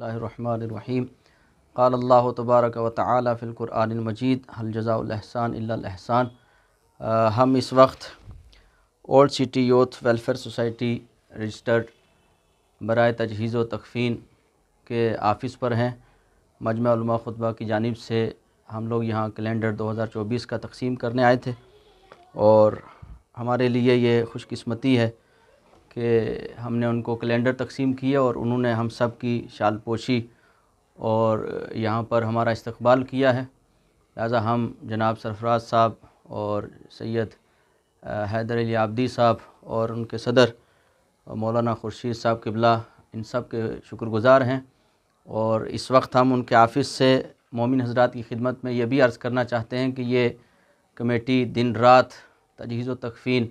बसमीम قال المجيد तबारक جزاء ताली फ़िलकुरानमजीद हलजज़ाहसान हम इस वक्त old city youth welfare society registered बरए तजहीज़ व तकफ़ीन के आफिस पर हैं मजमा ख़ुतबा की जानब से हम लोग यहाँ कैलेंडर 2024 का तकसीम करने आए थे और हमारे लिए ये खुशकस्मती है कि हमने उनको कैलेंडर तकसीम किया और उन्होंने हम सब की शाल पोशी और यहाँ पर हमारा इस्तबाल किया है लिहाजा हम जनाब सरफराज साहब और सैयद हैदर अली आबदी साहब और उनके सदर मौलाना खुर्शीद साहब किबला इन सब के शुक्रगुज़ार हैं और इस वक्त हम उनके आफिस से मोमिन हजरात की खिदमत में यह भी अर्ज़ करना चाहते हैं कि ये कमेटी दिन रात तजहीज़ व तकफ़ीन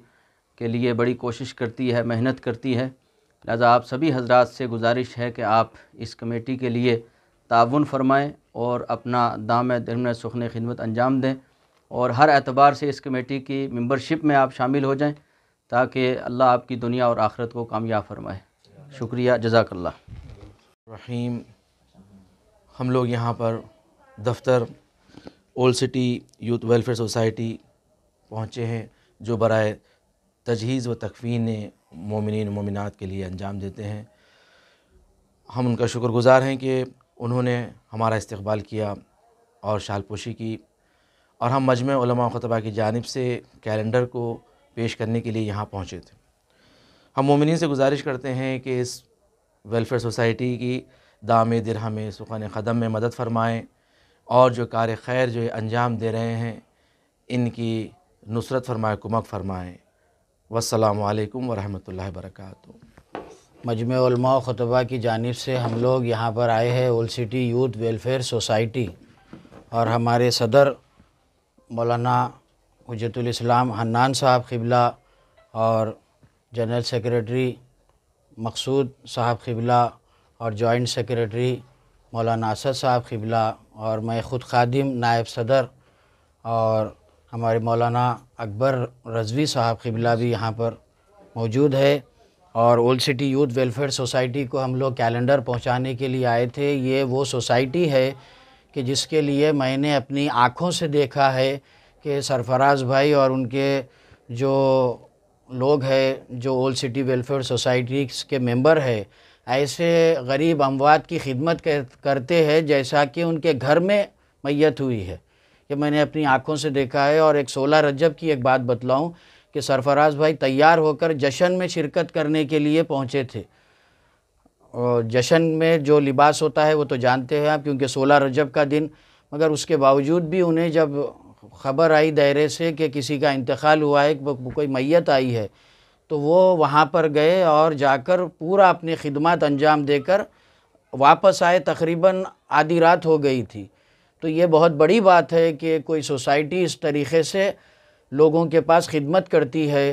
के लिए बड़ी कोशिश करती है मेहनत करती है लिहाजा आप सभी हजरात से गुजारिश है कि आप इस कमेटी के लिए ताउन फरमाएँ और अपना दाम दिन सुखन खिदमत अंजाम दें और हर एतबार से इस कमेटी की मेम्बरशिप में आप शामिल हो जाएँ ताकि अल्लाह आपकी दुनिया और आखरत को कामयाब फरमाए शुक्रिया जजाकल्ला रहीम हम लोग यहाँ पर दफ्तर old city youth welfare society पहुँचे हैं जो बरए तजहीज़ व तकफीन मोमिन ममिनत के लिए अंजाम देते हैं हम उनका शुक्रगुज़ार हैं कि उन्होंने हमारा इस्तबाल किया और शालपोशी की और हम मजमे ख़तबा की जानब से कैलेंडर को पेश करने के लिए यहाँ पहुँचे थे हम ममिन से गुजारिश करते हैं कि इस वेलफेयर सोसाइटी की दाम हमें सुखन ख़दम में मदद फरमाएँ और जो कार खैर जो अंजाम दे रहे हैं इनकी नुसरत फरमाए कुमक फरमाएँ वसलम वरहमल वर्क मजमा ख़ुतबा की जानब से हम लोग यहाँ पर आए हैं old city youth welfare society और हमारे सदर मौलाना हजरतुल्स्लाम हन्नान साहब खिबला और जनरल सेक्रेटरी मकसूद साहब खिबला और जॉइंट सेक्रेटरी मौलाना असद साहब खिबला और मैं ख़ुद खादिम नायब सदर और हमारे मौलाना अकबर रजवी साहब किबला भी यहाँ पर मौजूद है और old city youth welfare society को हम लोग कैलेंडर पहुँचाने के लिए आए थे ये वो सोसाइटी है कि जिसके लिए मैंने अपनी आँखों से देखा है कि सरफराज भाई और उनके जो लोग हैं जो ओल्ड सिटी वेलफेयर सोसाइटी के मेंबर है ऐसे गरीब अमवात की खिदमत करते हैं जैसा कि उनके घर में मैत हुई है कि मैंने अपनी आँखों से देखा है और एक सोलह रजब की एक बात बतलाऊँ कि सरफराज भाई तैयार होकर जशन में शिरकत करने के लिए पहुँचे थे और जशन में जो लिबास होता है वो तो जानते हैं आप क्योंकि सोलह रजब का दिन मगर उसके बावजूद भी उन्हें जब खबर आई दायरे से कि किसी का इंतकाल हुआ है कोई मैत आई है तो वो वहाँ पर गए और जाकर पूरा अपनी खिदमत अंजाम देकर वापस आए तकरीबन आधी रात हो गई थी तो ये बहुत बड़ी बात है कि कोई सोसाइटी इस तरीके से लोगों के पास खिदमत करती है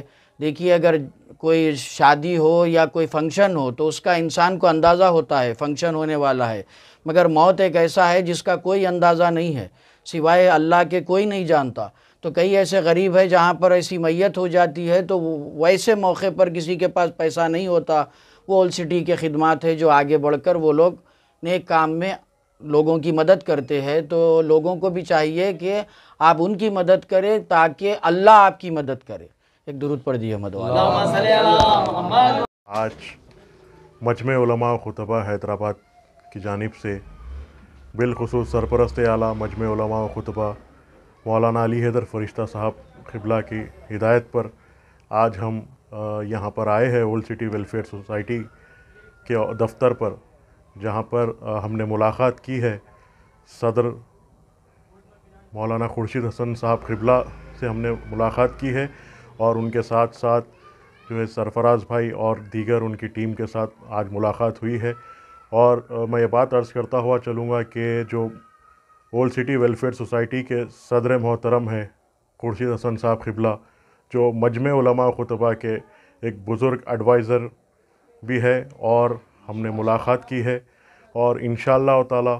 देखिए अगर कोई शादी हो या कोई फंक्शन हो तो उसका इंसान को अंदाज़ा होता है फंक्शन होने वाला है मगर मौत एक ऐसा है जिसका कोई अंदाज़ा नहीं है सिवाय अल्लाह के कोई नहीं जानता तो कई ऐसे गरीब है जहाँ पर ऐसी मैत हो जाती है तो वैसे मौके पर किसी के पास पैसा नहीं होता वो ओल्ड सिटी के खिदमत है जो आगे बढ़कर वो लोग नेक काम में लोगों की मदद करते हैं तो लोगों को भी चाहिए कि आप उनकी मदद करें ताकि अल्लाह आपकी मदद करे एक दुरुद पढ़ दिए मद आज मजमे उलमा खुतबा हैदराबाद की जानब से बिलखसूस सरपरस्त आला मजमे उलमा खुतबा मौलाना अली हैदर फरिश्ता साहब खिबला की हिदायत पर आज हम यहाँ पर आए हैं ओल्ड सिटी वेलफेयर सोसाइटी के दफ्तर पर जहाँ पर हमने मुलाकात की है सदर मौलाना खुर्शीद हसन साहब खिबला से हमने मुलाकात की है और उनके साथ साथ जो है सरफराज भाई और दीगर उनकी टीम के साथ आज मुलाकात हुई है और मैं ये बात अर्ज़ करता हुआ चलूँगा कि जो ओल्ड सिटी वेलफेयर सोसाइटी के सदर मोहतरम हैं खुर्शीद हसन साहब खिबला जो मजमे उलमा खुतबा के एक बुज़ुर्ग एडवाइज़र भी है और हमने मुलाकात की है और इन ताला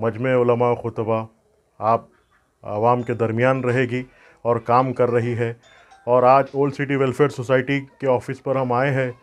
मजमे उलमा खुतबा आप आवाम के दरमियान रहेगी और काम कर रही है और आज ओल्ड सिटी वेलफेयर सोसाइटी के ऑफिस पर हम आए हैं